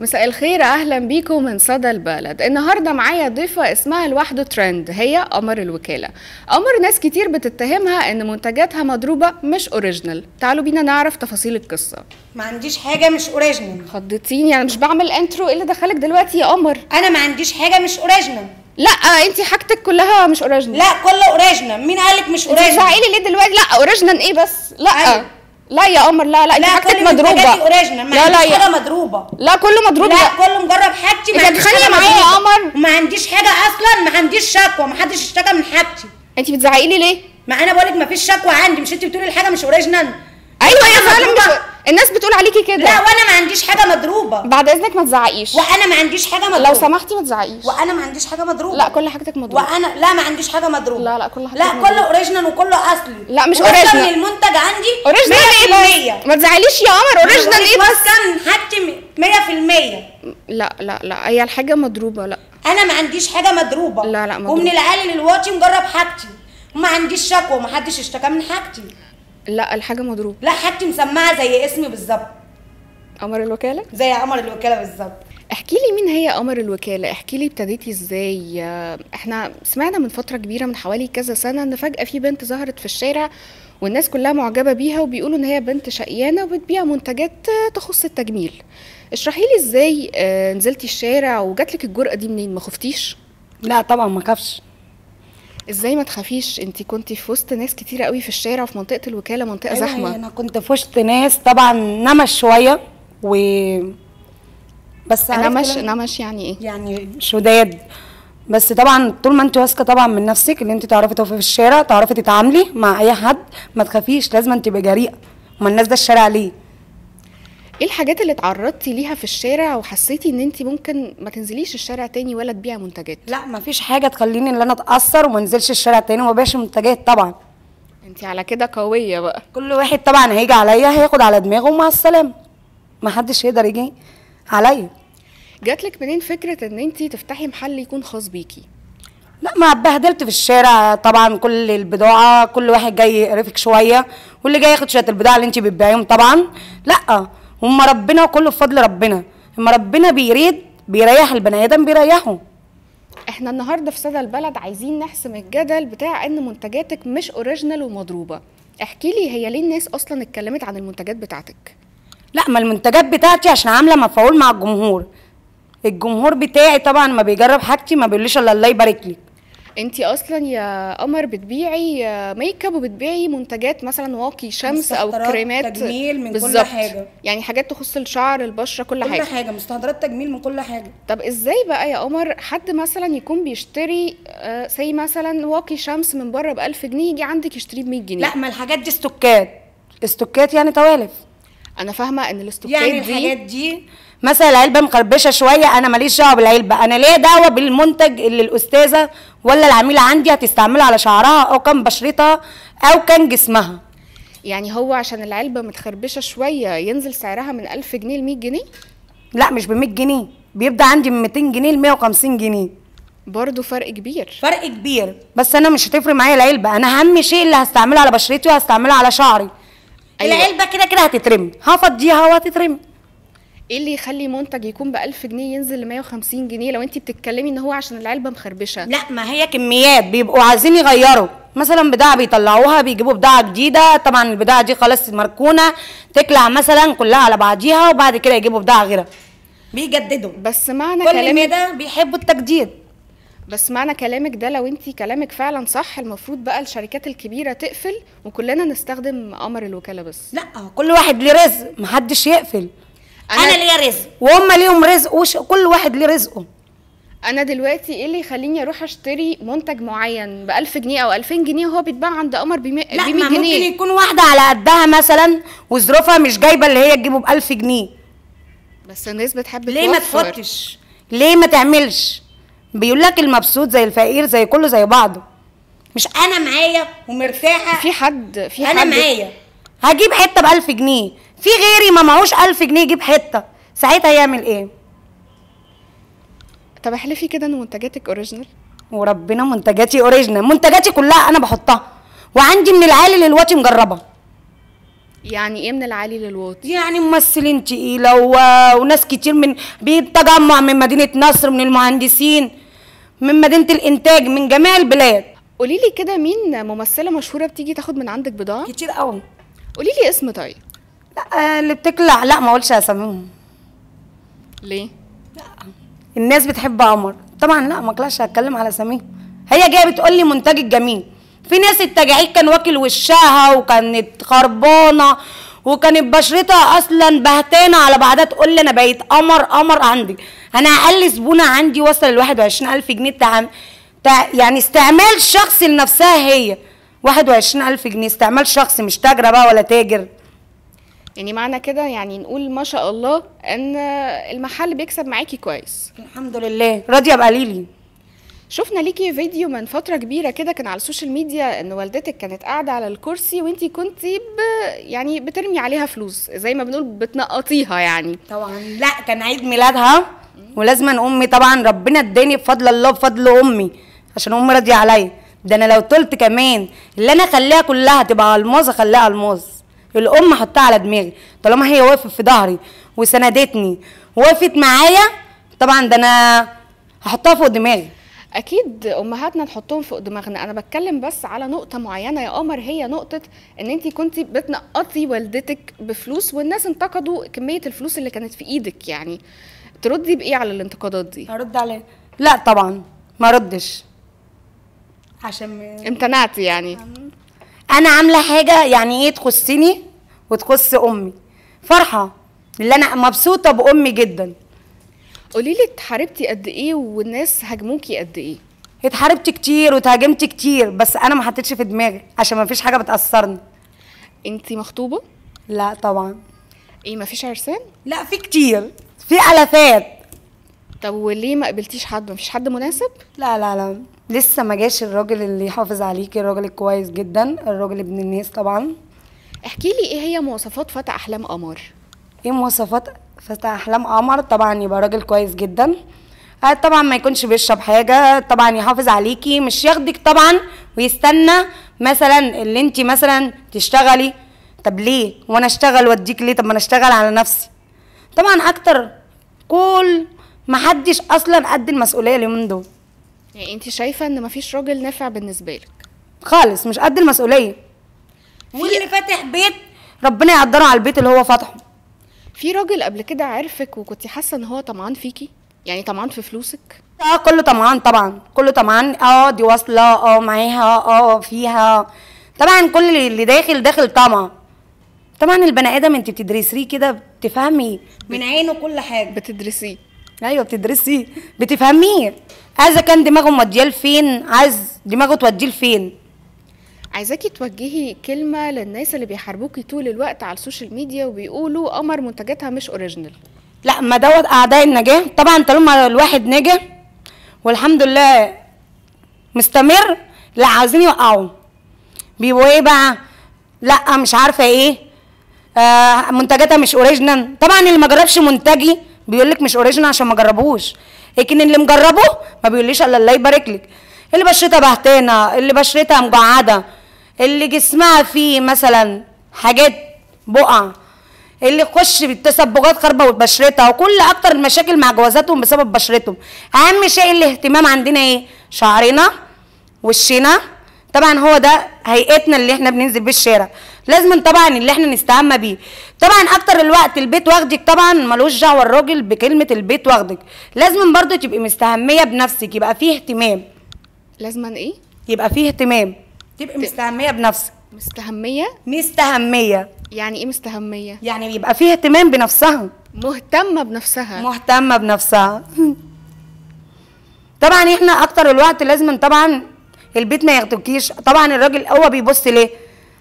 مساء الخير اهلا بيكم من صدى البلد النهارده معايا ضيفه اسمها لوحده ترند هي قمر الوكاله قمر ناس كتير بتتهمها ان منتجاتها مضروبه مش اوريجينال تعالوا بينا نعرف تفاصيل القصه ما عنديش حاجه مش اوريجينال خضتيني انا مش بعمل انترو ايه اللي دخلك دلوقتي يا قمر انا ما عنديش حاجه مش اوريجينال لا انت حاجتك كلها مش اوريجينال لا كله اوريجينال مين قالك مش اوريجينال زعقلي ليه دلوقتي لا اوريجينال ايه بس لا أيوه. لا يا قمر لا لا انت حاجتك مضروبه لا لا يا حاجه مضروبه لا كله مضروب لا, كله مجرب حاجتي ما عنديش حاجه معايا يا قمر ما عنديش حاجه اصلا ما عنديش شكوى ما حدش اشتكى من حاجتي انت بتزعقي لي ليه ما انا بقول لك ما فيش شكوى عندي مش انت بتقولي الحاجه مش اوريجينال ايوه يا أيوة، فعلا الناس بتقول عليكي كده لا وانا ما عنديش حاجه مضروبه بعد اذنك ما تزعقيش وانا ما عنديش حاجه مضروبه لو سمحتي ما تزعقيش وانا ما عنديش حاجه مضروبه لا كل حاجتك مضروبه وانا لا ما عنديش حاجه مضروبه لا لا كل حاجتك لا مضروبة. كله اوريجينال وكله اصلي لا مش اوريجينال المنتج عندي اوريجينال ايه ما تزعليش يا قمر اوريجينال ايه بس كان هاتي 100% لا لا لا هي الحاجه مضروبه لا انا ما عنديش حاجه مضروبه لا لا مضروبة. ومن العالي للواطي مجرب حاجتي ما عنديش شكوى ومحدش اشتكى من حاجتي لا الحاجه مضروب لا حاجتي مسمعه زي اسمي بالظبط قمر الوكاله زي قمر الوكاله بالظبط احكي لي مين هي قمر الوكاله احكي لي ابتديتي ازاي احنا سمعنا من فتره كبيره من حوالي كذا سنه ان فجاه في بنت ظهرت في الشارع والناس كلها معجبه بيها وبيقولوا ان هي بنت شقيانه وبتبيع منتجات تخص التجميل اشرحي لي ازاي آه، نزلتي الشارع وجاتلك الجرأه دي منين ما خفتيش لا طبعا ما خفش ازاي ما تخافيش انت كنت في وسط ناس كتيره قوي في الشارع وفي منطقه الوكاله منطقه أيوة زحمه انا كنت في وسط ناس طبعا نمش شويه و بس نمش إيه؟ نمش يعني ايه يعني شداد بس طبعا طول ما انت واثقه طبعا من نفسك ان انت تعرفي تقفي في الشارع تعرفي تتعاملي مع اي حد ما تخافيش لازم تبقي جريئه ما الناس ده الشارع ليه ايه الحاجات اللي اتعرضتي ليها في الشارع وحسيتي ان انت ممكن ما تنزليش الشارع تاني ولا تبيعي منتجات لا ما فيش حاجه تخليني ان انا اتاثر وما انزلش الشارع تاني وما بيعش منتجات طبعا انت على كده قويه بقى كل واحد طبعا هيجي عليا هياخد على دماغه ومع السلامه ما حدش يقدر يجي عليا جات لك منين فكره ان انت تفتحي محل يكون خاص بيكي لا ما اتبهدلت في الشارع طبعا كل البضاعه كل واحد جاي يقرفك شويه واللي جاي ياخد شويه البضاعه اللي انت بتبيعيهم طبعا لا هم ربنا كله بفضل ربنا اما ربنا بيريد بيريح البني ادم بيريحه احنا النهارده في ساده البلد عايزين نحسم الجدل بتاع ان منتجاتك مش اوريجينال ومضروبه احكي لي هي ليه الناس اصلا اتكلمت عن المنتجات بتاعتك لا ما المنتجات بتاعتي عشان عامله مفعول مع الجمهور الجمهور بتاعي طبعا ما بيجرب حاجتي ما بيقوليش الا الله يبارك لي انت اصلا يا قمر بتبيعي ميك اب وبتبيعي منتجات مثلا واقي شمس او كريمات تجميل من بالزبط. كل حاجه يعني حاجات تخص الشعر البشره كل, كل حاجه كل حاجه مستحضرات تجميل من كل حاجه طب ازاي بقى يا قمر حد مثلا يكون بيشتري آه، زي مثلا واقي شمس من بره ب 1000 جنيه يجي عندك يشتريه ب 100 جنيه لا ما الحاجات دي استوكات استوكات يعني توالف انا فاهمه ان الاستوكات يعني دي يعني الحاجات دي مثلا العلبه مقربشه شويه انا ماليش دعوه بالعلبه انا ليا دعوه بالمنتج اللي الاستاذه ولا العميله عندي هتستعمله على شعرها او كان بشرتها او كان جسمها يعني هو عشان العلبه متخربشه شويه ينزل سعرها من 1000 جنيه ل 100 جنيه لا مش ب 100 جنيه بيبدا عندي من 200 جنيه ل 150 جنيه برضه فرق كبير فرق كبير بس انا مش هتفرق معايا العلبه انا اهم شيء اللي هستعمله على بشرتي وهستعمله على شعري أيوة. العلبه كده كده هتترمي هفضيها وهتترمي ايه اللي يخلي منتج يكون ب 1000 جنيه ينزل ل 150 جنيه لو انت بتتكلمي ان هو عشان العلبه مخربشه لا ما هي كميات بيبقوا عايزين يغيروا مثلا بضاعه بيطلعوها بيجيبوا بضاعه جديده طبعا البضاعه دي خلاص مركونه تكلع مثلا كلها على بعضيها وبعد كده يجيبوا بضاعه غيرها بيجددوا بس معنى كل كلامي ده بيحبوا التجديد بس معنى كلامك ده لو انت كلامك فعلا صح المفروض بقى الشركات الكبيره تقفل وكلنا نستخدم قمر الوكاله بس لا كل واحد ليه رزق محدش يقفل أنا, انا ليا رزق وهم ليهم رزق وش كل واحد ليه رزقه انا دلوقتي ايه اللي يخليني اروح اشتري منتج معين ب 1000 جنيه او 2000 جنيه وهو بيتباع عند قمر ب 100 جنيه لا ممكن يكون واحده على قدها مثلا وظروفها مش جايبه اللي هي تجيبه ب 1000 جنيه بس الناس بتحب ليه ما تفوتش ليه ما تعملش بيقول لك المبسوط زي الفقير زي كله زي بعضه مش انا معايا ومرتاحه في حد في حد انا معايا هجيب حته ب 1000 جنيه في غيري ما معهوش 1000 جنيه يجيب حته ساعتها يعمل ايه طب احلفي كده ان منتجاتك اوريجينال وربنا منتجاتي اوريجينال منتجاتي كلها انا بحطها وعندي من العالي للواطي مجربه يعني ايه من العالي للواطي يعني ممثلين تقيله و... وناس كتير من بيتجمع من مدينه نصر من المهندسين من مدينه الانتاج من جميع البلاد قولي لي كده مين ممثله مشهوره بتيجي تاخد من عندك بضاعه كتير قوي قولي لي اسم طيب لا آه، اللي بتقلع لا ما اقولش اساميهم ليه؟ لا الناس بتحب قمر طبعا لا ما اقلعش هتكلم على اساميهم هي جايه بتقول لي منتج الجميل في ناس التجاعيد كان واكل وشها وكانت خربانه وكانت بشرتها اصلا بهتانه على بعدها تقول لي انا بقيت قمر قمر عندي انا اقل زبونه عندي وصل ل 21000 جنيه تعم... يعني استعمال شخصي لنفسها هي 21000 جنيه استعمال شخصي مش تاجره بقى ولا تاجر يعني معنى كده يعني نقول ما شاء الله ان المحل بيكسب معاكي كويس الحمد لله راضيه بقليلي شفنا ليكي فيديو من فترة كبيرة كده كان على السوشيال ميديا ان والدتك كانت قاعدة على الكرسي وانت كنت ب... يعني بترمي عليها فلوس زي ما بنقول بتنقطيها يعني طبعا لا كان عيد ميلادها ولازم امي طبعا ربنا اداني بفضل الله بفضل امي عشان امي راضية عليا ده انا لو طلت كمان اللي انا اخليها كلها تبقى الماظ اخليها الماظ الام حطها على دماغي طالما هي واقفه في ظهري وسندتني وقفت معايا طبعا ده انا هحطها فوق دماغي اكيد امهاتنا نحطهم فوق دماغنا انا بتكلم بس على نقطه معينه يا قمر هي نقطه ان انت كنت بتنقطي والدتك بفلوس والناس انتقدوا كميه الفلوس اللي كانت في ايدك يعني تردي بايه على الانتقادات دي هرد عليه لا طبعا ما ردش عشان امتنعتي يعني انا عامله حاجه يعني ايه تخصني وتخص امي فرحه اللي انا مبسوطه بامي جدا قولي لي اتحاربتي قد ايه والناس هاجموكي قد ايه اتحاربت كتير واتهاجمت كتير بس انا ما حطيتش في دماغي عشان ما فيش حاجه بتاثرني انت مخطوبه لا طبعا ايه ما فيش عرسان لا في كتير في الافات طب وليه ما قبلتيش حد ما فيش حد مناسب لا لا لا لسه ما جاش الراجل اللي يحافظ عليكي الراجل الكويس جدا الراجل ابن الناس طبعا احكي لي ايه هي مواصفات فتى احلام قمر ايه مواصفات فتى احلام قمر طبعا يبقى راجل كويس جدا آه، طبعا ما يكونش بيشرب حاجه طبعا يحافظ عليكي مش ياخدك طبعا ويستنى مثلا اللي انت مثلا تشتغلي طب ليه وانا اشتغل واديك ليه طب ما انا اشتغل على نفسي طبعا اكتر كل ما حدش اصلا قد المسؤوليه اليومين دول يعني انت شايفه ان مفيش راجل نافع بالنسبه لك خالص مش قد المسؤوليه واللي فاتح بيت ربنا يقدره على البيت اللي هو فاتحه في راجل قبل كده عرفك وكنت حاسه ان هو طمعان فيكي يعني طمعان في فلوسك اه كله طمعان طبعا كله طمعان اه دي واصله اه معاها اه فيها طبعا كل اللي داخل داخل طمع طبعا البني ادم انت بتدرسيه كده بتفهمي من عينه كل حاجه بتدرسيه ايوه بتدرسيه بتفهميه عايزه كان دماغه موديه لفين عايز دماغه توديه لفين عايزاكي توجهي كلمه للناس اللي بيحاربوكي طول الوقت على السوشيال ميديا وبيقولوا قمر منتجاتها مش اوريجينال لا ما دوت اعداء النجاة طبعا طالما الواحد نجا والحمد لله مستمر لا عايزين يوقعوه بيبقوا ايه بقى لا مش عارفه ايه آه منتجاتها مش اوريجينال طبعا اللي ما جربش منتجي بيقول لك مش اوريجينال عشان ما جربوش لكن اللي مجربه ما بيقوليش الا الله يبارك لك اللي بشرتها بهتانه اللي بشرتها مجعده اللي جسمها فيه مثلا حاجات بقع اللي يخش بتصبغات خربة بشرتها وكل اكتر المشاكل مع جوازاتهم بسبب بشرتهم اهم شيء الاهتمام عندنا ايه شعرنا وشنا طبعا هو ده هيئتنا اللي احنا بننزل بيه الشارع لازم طبعا اللي احنا نستعمى بيه طبعا اكتر الوقت البيت واخدك طبعا ملوش دعوه الراجل بكلمه البيت واخدك لازم برضو تبقي مستهميه بنفسك يبقى فيه اهتمام لازما ايه يبقى فيه اهتمام تبقي مستهميه بنفسك مستهميه مستهميه يعني ايه مستهميه يعني يبقى فيه اهتمام بنفسها مهتمه بنفسها مهتمه بنفسها طبعا احنا اكتر الوقت لازم طبعا البيت ما ياخدكيش طبعا الراجل هو بيبص ليه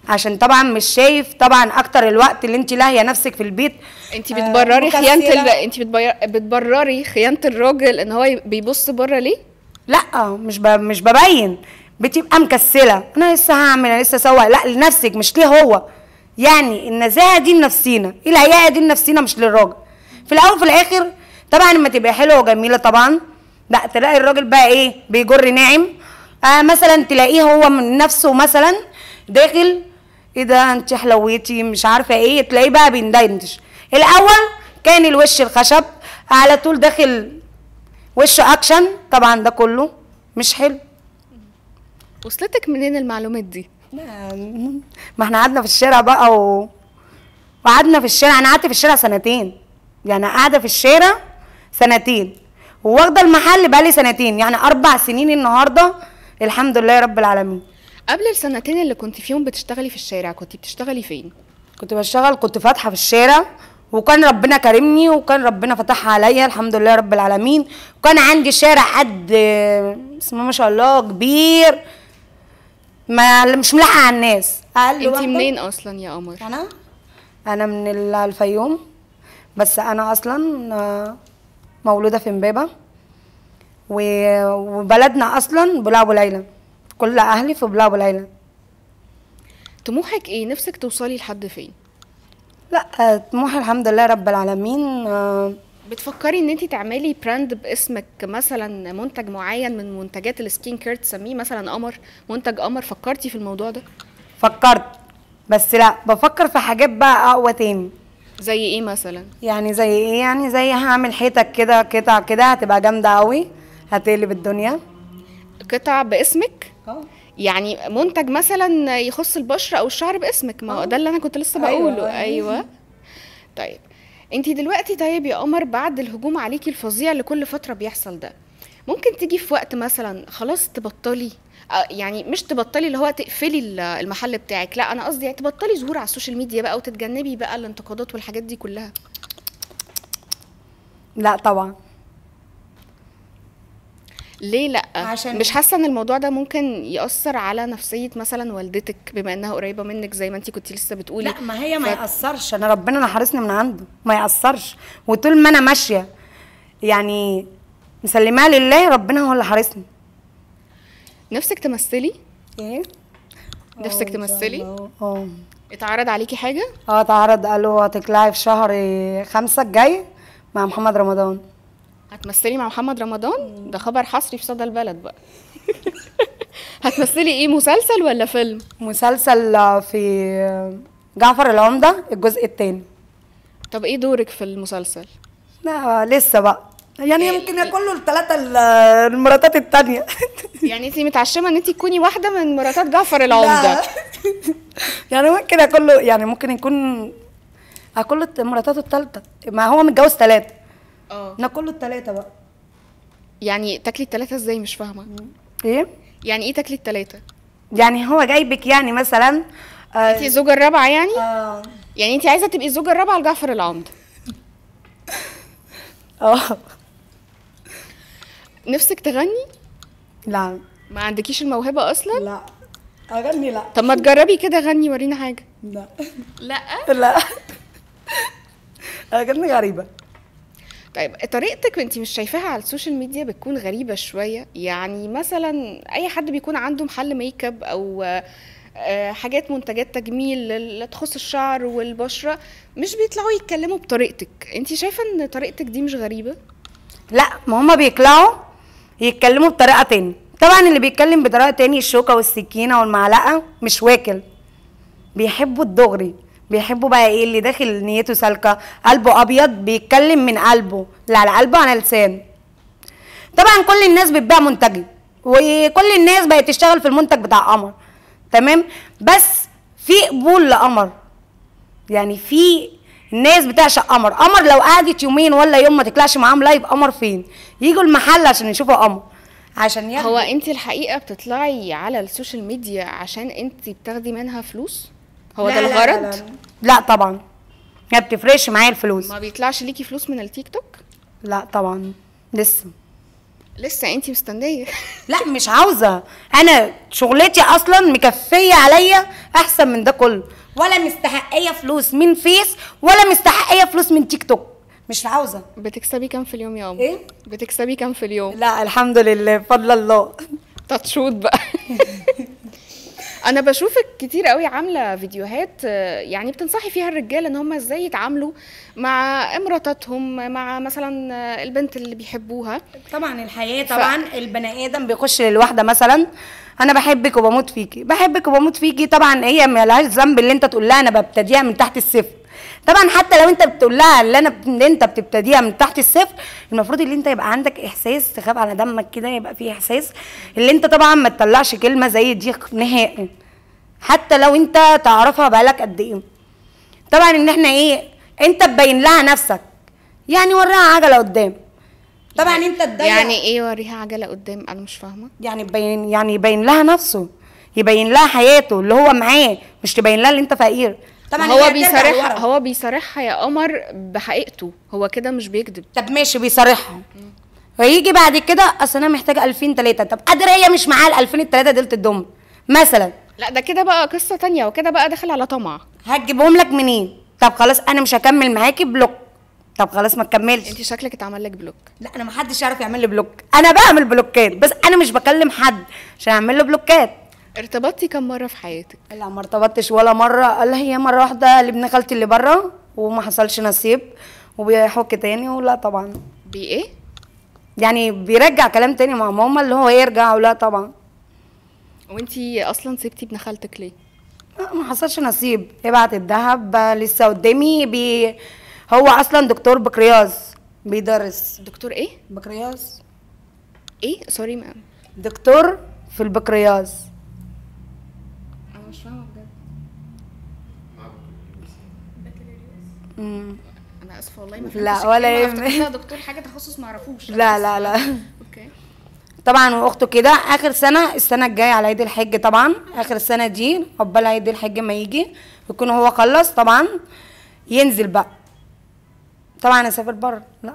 عشان طبعا مش شايف طبعا اكتر الوقت اللي انت لاهيه نفسك في البيت انت بتبرري آه خيانه انت بتبرري خيانه الراجل ان هو بيبص بره ليه لا مش مش ببين بتبقى مكسله انا لسه هعمل انا لسه اسوق لا لنفسك مش ليه هو يعني النزاهه دي لنفسينا إيه الهياء دي لنفسينا مش للراجل في الاول وفي الاخر طبعا لما تبقى حلوه وجميله طبعا لا تلاقي الراجل بقى ايه بيجر ناعم آه مثلا تلاقيه هو من نفسه مثلا داخل ايه ده انت حلويتي مش عارفه ايه تلاقيه بقى بيندندش الاول كان الوش الخشب على طول داخل وش اكشن طبعا ده كله مش حلو وصلتك منين المعلومات دي نعم. ما احنا قعدنا في الشارع بقى و... وقعدنا في الشارع انا قعدت في الشارع سنتين يعني قاعده في الشارع سنتين وواخده المحل بقالي سنتين يعني اربع سنين النهارده الحمد لله يا رب العالمين قبل السنتين اللي كنت فيهم بتشتغلي في الشارع كنت بتشتغلي فين كنت بشتغل كنت فاتحه في الشارع وكان ربنا كرمني وكان ربنا فتح عليا الحمد لله رب العالمين وكان عندي شارع قد اسمه ما شاء الله كبير ما مش ملحق على الناس اقل انت منين اصلا يا قمر انا انا من الفيوم بس انا اصلا آه، مولوده في امبابه وبلدنا اصلا بلا ابو ليلى كل اهلي في بلا ابو ليلى طموحك ايه نفسك توصلي لحد فين لا آه، طموحي الحمد لله رب العالمين آه، بتفكري ان انت تعملي براند باسمك مثلا منتج معين من منتجات السكين كير تسميه مثلا قمر منتج قمر فكرتي في الموضوع ده فكرت بس لا بفكر في حاجات بقى اقوى تاني زي ايه مثلا يعني زي ايه يعني زي هعمل حيطك كده قطع كده هتبقى جامده قوي هتقلب الدنيا قطع باسمك اه يعني منتج مثلا يخص البشره او الشعر باسمك ما هو آه. ده اللي انا كنت لسه أيوة. بقوله أيوة. ايوه طيب انت دلوقتي طيب يا قمر بعد الهجوم عليكي الفظيع اللي كل فتره بيحصل ده ممكن تيجي في وقت مثلا خلاص تبطلي آه، يعني مش تبطلي اللي هو تقفلي المحل بتاعك لا انا قصدي يعني تبطلي ظهور على السوشيال ميديا بقى وتتجنبي بقى الانتقادات والحاجات دي كلها لا طبعا ليه لا عشان مش حاسه ان الموضوع ده ممكن ياثر على نفسيه مثلا والدتك بما انها قريبه منك زي ما انت كنت لسه بتقولي لا ما هي ما ف... ياثرش انا ربنا نحرسني من عنده ما ياثرش وطول ما انا ماشيه يعني مسلماها لله ربنا هو اللي حارسني نفسك تمثلي ايه نفسك تمثلي اه اتعرض عليكي حاجه اه اتعرض قالوا هتطلعي في شهر خمسة الجاي مع محمد رمضان هتمثلي مع محمد رمضان ده خبر حصري في صدى البلد بقى هتمثلي ايه مسلسل ولا فيلم مسلسل آه، في آه، جعفر العمده الجزء الثاني طب ايه دورك في المسلسل لا لسه بقى يعني آه، يمكن يكون الثلاثه المراتات الثانيه يعني انت متعشمه ان انت تكوني واحده من مراتات جعفر العمده يعني ممكن كله يعني ممكن يكون اكون مراتاته الثالثه ما هو متجوز ثلاثه اه ناكله الثلاثة بقى يعني تاكلي الثلاثة ازاي مش فاهمه ايه يعني ايه تاكلي الثلاثة؟ يعني هو جايبك يعني مثلا آه، انت الزوجه الرابعه يعني اه يعني انت عايزه تبقي الزوجه الرابعه لجعفر العمد اه نفسك تغني لا ما عندكيش الموهبه اصلا لا اغني لا طب ما تجربي كده غني ورينا حاجه لا لا لا اغني غريبه طيب طريقتك وانت مش شايفاها على السوشيال ميديا بتكون غريبة شوية يعني مثلا أي حد بيكون عنده محل ميك اب أو آه، حاجات منتجات تجميل اللي تخص الشعر والبشرة مش بيطلعوا يتكلموا بطريقتك انت شايفة ان طريقتك دي مش غريبة؟ لا ما هما بيطلعوا يتكلموا بطريقة تاني طبعا اللي بيتكلم بطريقة تاني الشوكة والسكينة والمعلقة مش واكل بيحبوا الدغري بيحبوا بقى ايه اللي داخل نيته سالكه قلبه ابيض بيتكلم من قلبه اللي على قلبه على لسانه طبعا كل الناس بتبيع منتجي وكل الناس بقت تشتغل في المنتج بتاع قمر تمام بس في قبول لقمر يعني في الناس بتعشق قمر قمر لو قعدت يومين ولا يوم ما تطلعش معاهم لايف قمر فين يجوا المحل عشان يشوفوا قمر عشان يعني هو انت الحقيقه بتطلعي على السوشيال ميديا عشان انت بتاخدي منها فلوس هو ده الغرض لا, لا, لا, لا طبعا ما بتفرقش معايا الفلوس ما بيطلعش ليكي فلوس من التيك توك لا طبعا لسه لسه انت مستنيه لا مش عاوزه انا شغلتي اصلا مكفيه عليا احسن من ده كله ولا مستحقيه فلوس من فيس ولا مستحقيه فلوس من تيك توك مش عاوزه بتكسبي كام في اليوم يا ام ايه بتكسبي كام في اليوم لا الحمد لله فضل الله تطشوط بقى انا بشوفك كتير قوي عامله فيديوهات آه، يعني بتنصحي فيها الرجاله ان هم ازاي يتعاملوا مع مراتاتهم مع مثلا آه، البنت اللي بيحبوها طبعا الحياه طبعا ف... البني ادم بيخش للواحده مثلا انا بحبك وبموت فيكي بحبك وبموت فيكي طبعا هي ملهاش ذنب اللي انت تقول لها انا ببتديها من تحت الصفر طبعا حتى لو انت بتقول لها اللي انا اللي انت بتبتديها من تحت الصفر المفروض اللي انت يبقى عندك احساس تخاف على دمك كده يبقى في احساس اللي انت طبعا ما تطلعش كلمه زي دي نهائي حتى لو انت تعرفها بقالك قد ايه طبعا ان احنا ايه انت تبين لها نفسك يعني وراها عجله قدام طبعا انت تضيق يعني ايه وريها عجله قدام انا مش فاهمه يعني يبين يعني يبين لها نفسه يبين لها حياته اللي هو معاه مش تبين لها اللي انت فقير طبعا هو بيصارحها هو بيصارحها يا قمر بحقيقته هو كده مش بيكذب طب ماشي بيصارحها هيجي بعد كده اصل انا محتاجه 2000 3 طب قادره هي مش معاها ال 2000 3 دلت الدم مثلا لا ده كده بقى قصه تانية وكده بقى داخل على طمع هتجيبهم لك منين طب خلاص انا مش هكمل معاكي بلوك طب خلاص ما تكملش انت شكلك اتعمل لك بلوك لا انا ما حدش يعرف يعمل لي بلوك انا بعمل بلوكات بس انا مش بكلم حد عشان اعمل له بلوكات ارتبطتي كم مره في حياتك لا ما ارتبطتش ولا مره الا هي مره واحده لابن خالتي اللي بره وما حصلش نصيب وبيحك تاني ولا طبعا بي ايه يعني بيرجع كلام تاني مع ماما اللي هو يرجع ولا طبعا وانتي اصلا سبتي ابن خالتك ليه ما حصلش نصيب ابعت الذهب لسه قدامي بي هو اصلا دكتور بكرياز بيدرس دكتور ايه بكرياز ايه سوري ما دكتور في البكرياز انا اسفه والله ما لا ولا يهمك دكتور حاجه تخصص ما اعرفوش لا لا لا اوكي طبعا واخته كده اخر سنه السنه الجايه على عيد الحج طبعا اخر السنه دي قبل عيد الحج ما يجي يكون هو خلص طبعا ينزل بقى طبعا اسافر بره لا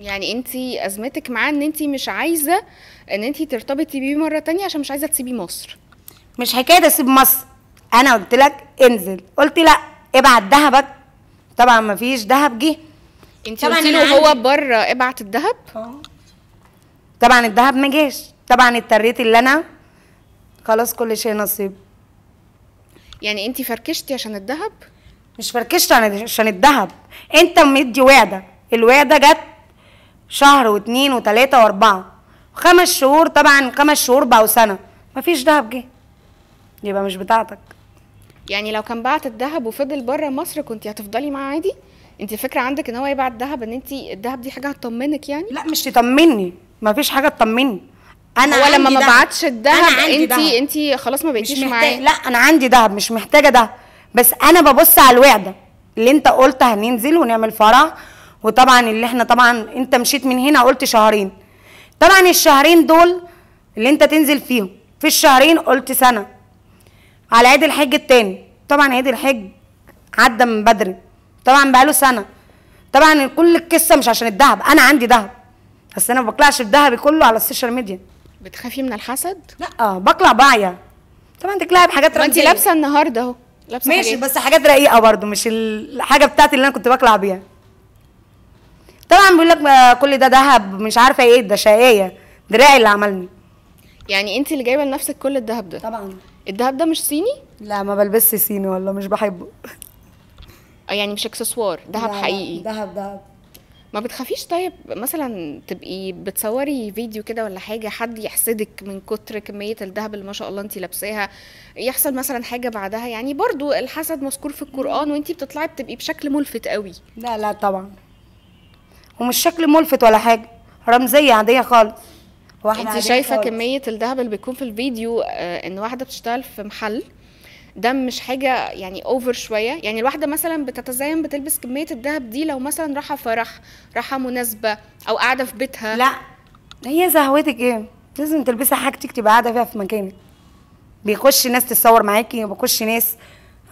يعني انت ازمتك معاه ان انت مش عايزه ان انت ترتبطي بيه مره تانية عشان مش عايزه تسيبي مصر مش حكايه اسيب مصر انا قلت لك انزل قلت لا ابعت دهبك طبعا ما فيش ذهب جه انت قلتي له هو بره ابعت الذهب اه. طبعا الذهب ما جاش طبعا اضطريت اللي انا خلاص كل شيء نصيب يعني انت فركشتي عشان الذهب مش فركشت عشان الذهب انت مدي وعده الوعده جت شهر واتنين وتلاته واربعه خمس شهور طبعا خمس شهور بقوا سنه مفيش دهب جه يبقى مش بتاعتك يعني لو كان بعت الذهب وفضل بره مصر كنت هتفضلي معاه عادي انت فكره عندك ان هو يبعت الذهب ان انت الذهب دي حاجه هتطمنك يعني لا مش تطمني ما فيش حاجه تطمني انا هو لما ما بعتش الذهب انت انت خلاص ما بقيتيش معاه لا انا عندي ذهب مش محتاجه ده بس انا ببص على الوعده اللي انت قلت هننزل ونعمل فرح وطبعا اللي احنا طبعا انت مشيت من هنا قلت شهرين طبعا الشهرين دول اللي انت تنزل فيهم في الشهرين قلت سنه على عيد الحج التاني طبعا عيد الحج عدى من بدري طبعا بقاله سنه طبعا كل القصه مش عشان الذهب انا عندي ذهب بس انا ما بقلعش الذهب كله على السوشيال ميديا بتخافي من الحسد لا بقلع باعيه طبعا تقلعي بحاجات رقيقه انت لابسه النهارده اهو لابسه ماشي حاجات. بس حاجات رقيقه برضو مش الحاجه بتاعتي اللي انا كنت بقلع بيها طبعا بيقول لك آه، كل ده ذهب مش عارفه ايه ده شقيه دراعي اللي عملني يعني انت اللي جايبه لنفسك كل الذهب ده طبعا الدهب ده مش صيني لا ما بلبسش صيني والله مش بحبه آه، يعني مش اكسسوار دهب حقيقي دهب دهب ما بتخافيش طيب مثلا تبقي بتصوري فيديو كده ولا حاجه حد يحسدك من كتر كميه الذهب اللي ما شاء الله انت لابساها يحصل مثلا حاجه بعدها يعني برضو الحسد مذكور في القران وانت بتطلعي بتبقي بشكل ملفت قوي لا لا طبعا ومش شكل ملفت ولا حاجه رمزيه عاديه خالص انت شايفه خالص. كميه الذهب اللي بيكون في الفيديو آه، ان واحده بتشتغل في محل ده مش حاجه يعني اوفر شويه يعني الواحده مثلا بتتزين بتلبس كميه الذهب دي لو مثلا رايحه فرح رايحه مناسبه او قاعده في بيتها لا هي زهوتك ايه لازم تلبسي حاجتك تبقى قاعده فيها في مكانك بيخش ناس تتصور معاكي وبيخش ناس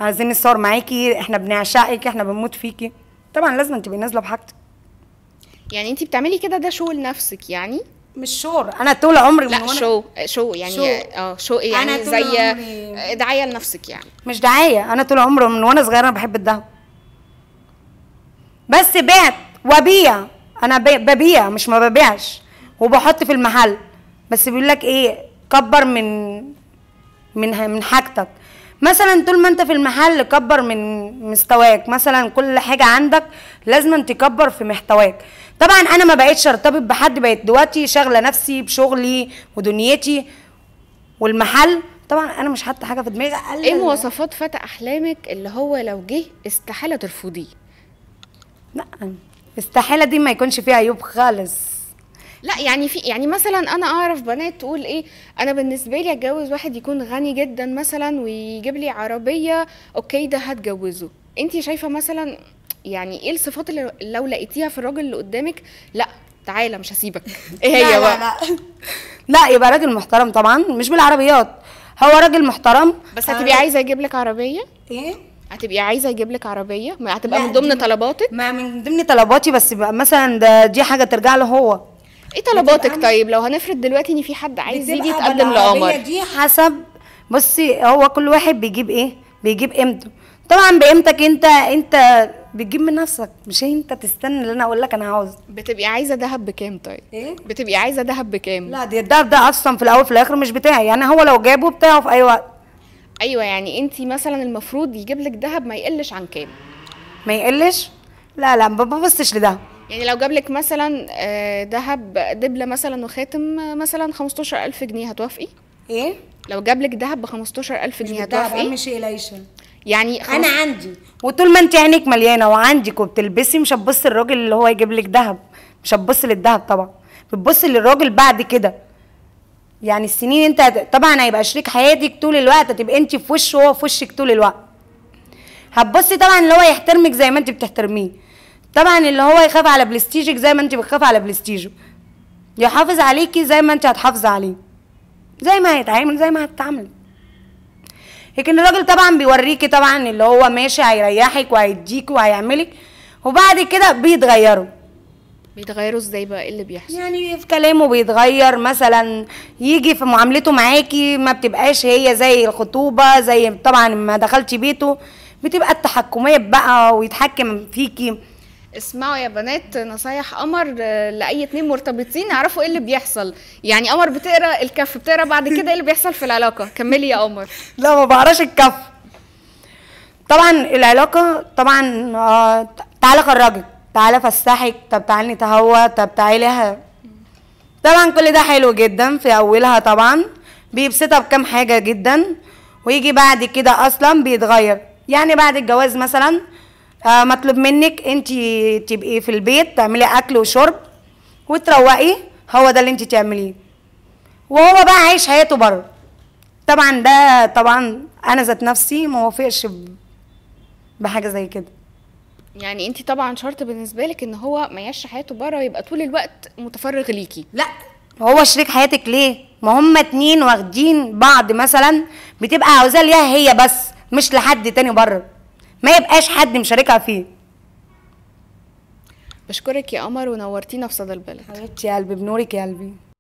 عايزين نتصور معاكي احنا بنعشقك احنا بنموت فيكي طبعا لازم تبقي نازله بحاجتك يعني انت بتعملي كده ده شغل نفسك يعني مش شور انا طول عمري لا شو شو يعني اه شو ايه يعني زي عمري... دعايه لنفسك يعني مش دعايه انا طول عمري من وانا صغيره انا بحب الذهب بس بعت وبيع انا ببيع مش ما ببيعش وبحط في المحل بس بيقول لك ايه كبر من من من حاجتك مثلا طول ما انت في المحل كبر من مستواك مثلا كل حاجه عندك لازم تكبر في محتواك طبعا انا ما بقتش ارتبط بحد بقيت دلوقتي شاغله نفسي بشغلي ودنيتي والمحل طبعا انا مش حاطه حاجه في دماغي ايه مواصفات فتى احلامك اللي هو لو جه استحاله ترفضيه لا استحاله دي ما يكونش فيها عيوب خالص لا يعني في يعني مثلا انا اعرف بنات تقول ايه انا بالنسبه لي اتجوز واحد يكون غني جدا مثلا ويجيب لي عربيه اوكي ده هتجوزه انت شايفه مثلا يعني ايه الصفات اللي لو لقيتيها في الراجل اللي قدامك لا تعالى مش هسيبك ايه هي لا بقى لا, لا. لا يبقى راجل محترم طبعا مش بالعربيات هو راجل محترم بس هتبقي آه. عايزه يجيب لك عربيه ايه هتبقي عايزه يجيب لك عربيه ما هتبقى من ضمن طلباتك ما من ضمن طلباتي بس مثلا ده دي حاجه ترجع له هو ايه طلباتك طيب لو هنفرض دلوقتي ان في حد عايز يجي يتقدم لقمر دي حسب بصي هو كل واحد بيجيب ايه بيجيب قيمته طبعا بقيمتك انت انت بتجيب من نفسك مش انت تستنى اللي انا اقول لك انا عاوز بتبقي عايزه دهب بكام طيب ايه بتبقي عايزه دهب بكام لا دي الدهب ده اصلا في الاول في الاخر مش بتاعي يعني هو لو جابه بتاعه في اي وقت ايوه يعني انت مثلا المفروض يجيب لك دهب ما يقلش عن كام ما يقلش لا لا ما ببصش لدهب يعني لو جاب لك مثلا آه، دهب دبله مثلا وخاتم آه، مثلا 15000 جنيه هتوافقي ايه لو جاب لك دهب ب 15000 جنيه هتوافقي مش دهب مش قليشه يعني انا عندي وطول ما انت عينك مليانه وعندك وبتلبسي مش هتبصي للراجل اللي هو يجيب لك ذهب مش هتبصي للذهب طبعا بتبصي للراجل بعد كده يعني السنين انت طبعا هيبقى شريك حياتك طول الوقت هتبقى انت في وشه وهو في وشك طول الوقت هتبصي طبعا اللي هو يحترمك زي ما انت بتحترميه طبعا اللي هو يخاف على بلستيجك زي ما انت بتخاف على بلستيجه يحافظ عليكي زي ما انت هتحافظي عليه زي ما هيتعامل زي ما هتتعاملي لكن الراجل طبعا بيوريكي طبعا اللي هو ماشي هيريحك وهيديك وهيعملك وبعد كده بيتغيروا بيتغيروا ازاي بقى ايه اللي بيحصل يعني في كلامه بيتغير مثلا يجي في معاملته معاكي ما بتبقاش هي زي الخطوبه زي طبعا ما دخلتي بيته بتبقى التحكمات بقى ويتحكم فيكي اسمعوا يا بنات نصايح قمر لاي اتنين مرتبطين يعرفوا ايه اللي بيحصل يعني قمر بتقرا الكف بتقرا بعد كده ايه اللي بيحصل في العلاقه كملي يا قمر لا ما بقراش الكف طبعا العلاقه طبعا آه، تعالى خرجك تعالى فسحك طب تعالي نتهوى طب تعالي طبعا كل ده حلو جدا في اولها طبعا بيبسطها بكام حاجه جدا ويجي بعد كده اصلا بيتغير يعني بعد الجواز مثلا فمطلوب آه، مطلوب منك انت تبقي في البيت تعملي اكل وشرب وتروقي هو ده اللي انت تعمليه وهو بقى عايش حياته بره طبعا ده طبعا انا ذات نفسي ما وافقش بحاجه زي كده يعني انت طبعا شرط بالنسبه لك ان هو ما يعيش حياته بره يبقى طول الوقت متفرغ ليكي لا هو شريك حياتك ليه ما هم اتنين واخدين بعض مثلا بتبقى عاوزاه ليها هي بس مش لحد تاني بره ما يبقاش حد مشاركها فيه بشكرك يا قمر ونورتينا في صدى البلد حبيبتي يا قلبي بنورك يا قلبي